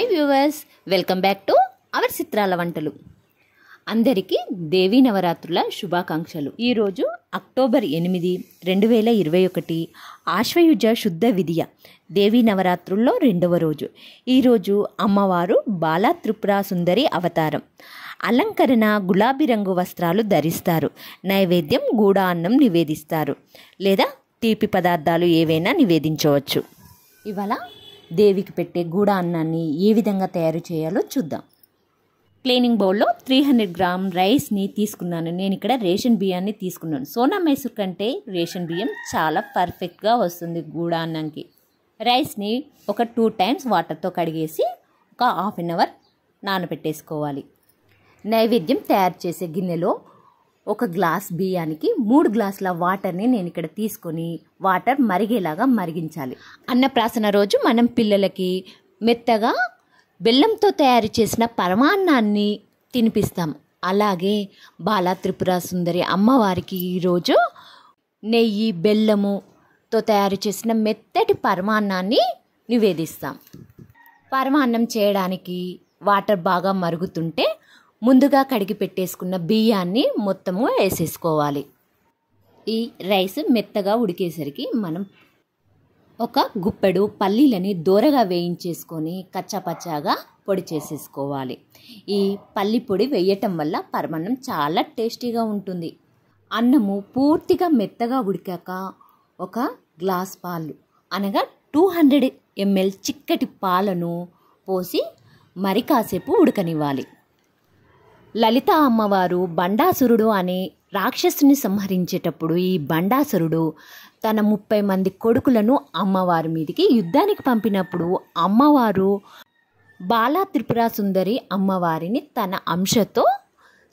hi viewers welcome back to our చిత్రాల వంటలు అందరికీ దేవీ నవరాత్రుల శుభాకాంక్షలు ఈరోజు అక్టోబర్ ఎనిమిది రెండు వేల ఇరవై ఒకటి ఆశ్వయుజ శుద్ధ విధియ దేవీ నవరాత్రుల్లో రెండవ రోజు ఈరోజు అమ్మవారు బాలా త్రిపుర సుందరి అవతారం అలంకరణ గులాబీ రంగు వస్త్రాలు ధరిస్తారు నైవేద్యం గూడ అన్నం నివేదిస్తారు లేదా తీపి పదార్థాలు ఏవైనా నివేదించవచ్చు ఇవాళ దేవికి పెట్టే గూడ అన్నాన్ని ఏ విధంగా తయారు చేయాలో చూద్దాం క్లీనింగ్ బౌల్లో త్రీ హండ్రెడ్ గ్రామ్ రైస్ని తీసుకున్నాను నేను ఇక్కడ రేషన్ బియ్యాన్ని తీసుకున్నాను సోనా మైసూర్ కంటే రేషన్ బియ్యం చాలా పర్ఫెక్ట్గా వస్తుంది గూడ రైస్ని ఒక టూ టైమ్స్ వాటర్తో కడిగేసి ఒక హాఫ్ అన్ అవర్ నానబెట్టేసుకోవాలి నైవేద్యం తయారు చేసే గిన్నెలో ఒక గ్లాస్ బియ్యానికి మూడు గ్లాసుల వాటర్ని నేను ఇక్కడ తీసుకొని వాటర్ మరిగేలాగా మరిగించాలి అన్నప్రాసన రోజు మనం పిల్లలకి మెత్తగా బెల్లంతో తయారు చేసిన పరమాన్నాన్ని తినిపిస్తాం అలాగే బాలా త్రిపుర సుందరి అమ్మవారికి ఈరోజు నెయ్యి బెల్లముతో తయారు చేసిన మెత్తటి పరమాన్నాన్ని నివేదిస్తాం పరమాన్నం చేయడానికి వాటర్ బాగా మరుగుతుంటే ముందుగా కడిగి పెట్టేసుకున్న బియ్యాన్ని మొత్తము వేసేసుకోవాలి ఈ రైస్ మెత్తగా ఉడికేసరికి మనం ఒక గుప్పెడు పల్లీలని దూరగా వేయించేసుకొని కచ్చాపచ్చాగా పొడి చేసేసుకోవాలి ఈ పల్లి పొడి వేయటం వల్ల పరమాన్నం చాలా టేస్టీగా ఉంటుంది అన్నము పూర్తిగా మెత్తగా ఉడికాక ఒక గ్లాస్ పాలు అనగా టూ హండ్రెడ్ ఎంఎల్ చిక్కటి పాలను పోసి మరి కాసేపు ఉడకనివ్వాలి లలిత అమ్మవారు బండాసురుడు అని రాక్షసుని సంహరించేటప్పుడు ఈ బండాసురుడు తన ముప్పై మంది కొడుకులను అమ్మవారి మీదకి యుద్ధానికి పంపినప్పుడు అమ్మవారు బాలా త్రిపుర సుందరి అమ్మవారిని తన అంశతో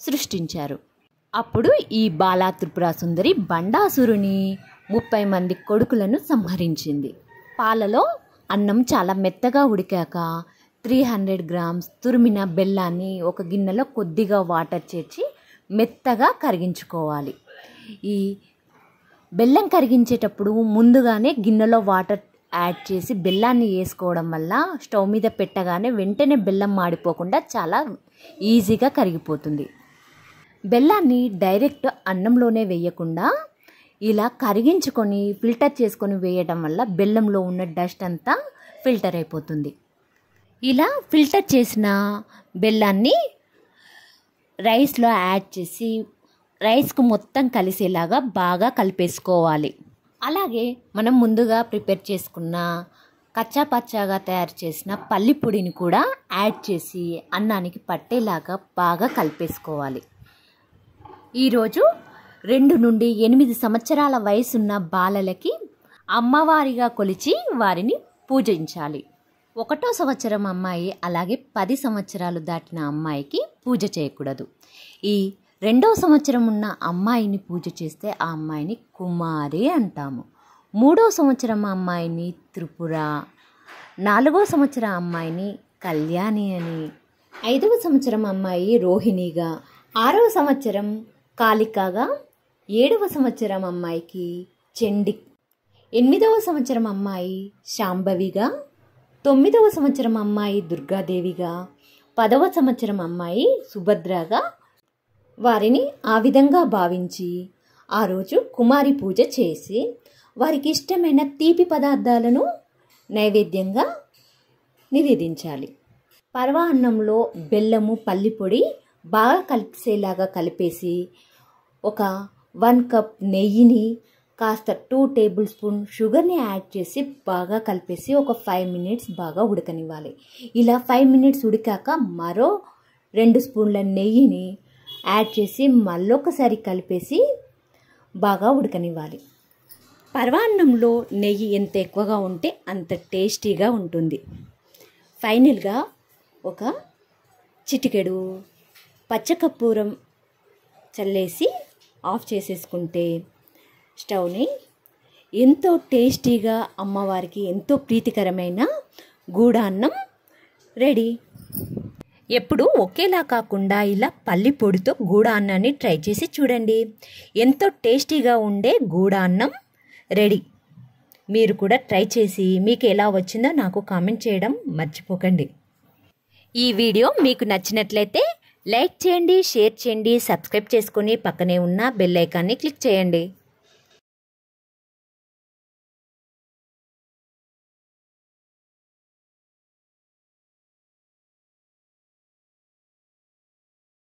సృష్టించారు అప్పుడు ఈ బాలా త్రిపుర సుందరి బండాసురుని ముప్పై మంది కొడుకులను సంహరించింది పాలలో అన్నం చాలా మెత్తగా ఉడికాక త్రీ హండ్రెడ్ గ్రామ్స్ తురిమిన బెల్లాన్ని ఒక గిన్నెలో కొద్దిగా వాటర్ చేర్చి మెత్తగా కరిగించుకోవాలి ఈ బెల్లం కరిగించేటప్పుడు ముందుగానే గిన్నెలో వాటర్ యాడ్ చేసి బెల్లాన్ని వేసుకోవడం వల్ల స్టవ్ మీద పెట్టగానే వెంటనే బెల్లం మాడిపోకుండా చాలా ఈజీగా కరిగిపోతుంది బెల్లాన్ని డైరెక్ట్ అన్నంలోనే వేయకుండా ఇలా కరిగించుకొని ఫిల్టర్ చేసుకొని వేయడం వల్ల బెల్లంలో ఉన్న డస్ట్ అంతా ఫిల్టర్ అయిపోతుంది ఇలా ఫిల్టర్ చేసిన బెల్లాన్ని రైస్లో యాడ్ చేసి రైస్కు మొత్తం కలిసేలాగా బాగా కలిపేసుకోవాలి అలాగే మనం ముందుగా ప్రిపేర్ చేసుకున్న కచ్చా పచ్చాగా తయారు చేసిన పల్లి పొడిని కూడా యాడ్ చేసి అన్నానికి పట్టేలాగా బాగా కలిపేసుకోవాలి ఈరోజు రెండు నుండి ఎనిమిది సంవత్సరాల వయసున్న బాలలకి అమ్మవారిగా కొలిచి వారిని పూజించాలి ఒకటో సంవత్సరం అమ్మాయి అలాగే పది సంవత్సరాలు దాటిన అమ్మాయికి పూజ చేయకూడదు ఈ రెండవ సంవత్సరం ఉన్న అమ్మాయిని పూజ చేస్తే ఆ అమ్మాయిని కుమారి అంటాము మూడో సంవత్సరం అమ్మాయిని త్రిపుర నాలుగో సంవత్సరం అమ్మాయిని కళ్యాణి అని ఐదవ సంవత్సరం అమ్మాయి రోహిణిగా ఆరవ సంవత్సరం కాలికాగా ఏడవ సంవత్సరం అమ్మాయికి చెండి ఎనిమిదవ సంవత్సరం అమ్మాయి శాంభవిగా తొమ్మిదవ సంవత్సరం అమ్మాయి దుర్గాదేవిగా పదవ సంవత్సరం అమ్మాయి సుభద్రగా వారిని ఆ విధంగా భావించి ఆ రోజు కుమారి పూజ చేసి వారికి ఇష్టమైన తీపి పదార్థాలను నైవేద్యంగా నివేదించాలి పర్వ అన్నంలో బెల్లము పల్లిపొడి బాగా కలిపేలాగా కలిపేసి ఒక వన్ కప్ నెయ్యిని కాస్త టూ టేబుల్ స్పూన్ షుగర్ని యాడ్ చేసి బాగా కలిపేసి ఒక ఫైవ్ మినిట్స్ బాగా ఉడకనివ్వాలి ఇలా ఫైవ్ మినిట్స్ ఉడికాక మరో రెండు స్పూన్ల నెయ్యిని యాడ్ చేసి మళ్ళొకసారి కలిపేసి బాగా ఉడకనివ్వాలి పర్వాన్నంలో నెయ్యి ఎంత ఎక్కువగా ఉంటే అంత టేస్టీగా ఉంటుంది ఫైనల్గా ఒక చిటికెడు పచ్చకర్పూరం చల్లేసి ఆఫ్ చేసేసుకుంటే స్టవ్ని ఎంతో టేస్టీగా అమ్మవారికి ఎంతో ప్రీతికరమైన గూడాన్నం రెడీ ఎప్పుడు ఒకేలా కాకుండా ఇలా పల్లి పొడితో గూడాన్నాన్ని ట్రై చేసి చూడండి ఎంతో టేస్టీగా ఉండే గూడాన్నం రెడీ మీరు కూడా ట్రై చేసి మీకు ఎలా వచ్చిందో నాకు కామెంట్ చేయడం మర్చిపోకండి ఈ వీడియో మీకు నచ్చినట్లయితే లైక్ చేయండి షేర్ చేయండి సబ్స్క్రైబ్ చేసుకుని పక్కనే ఉన్న బెల్ ఐకాన్ని క్లిక్ చేయండి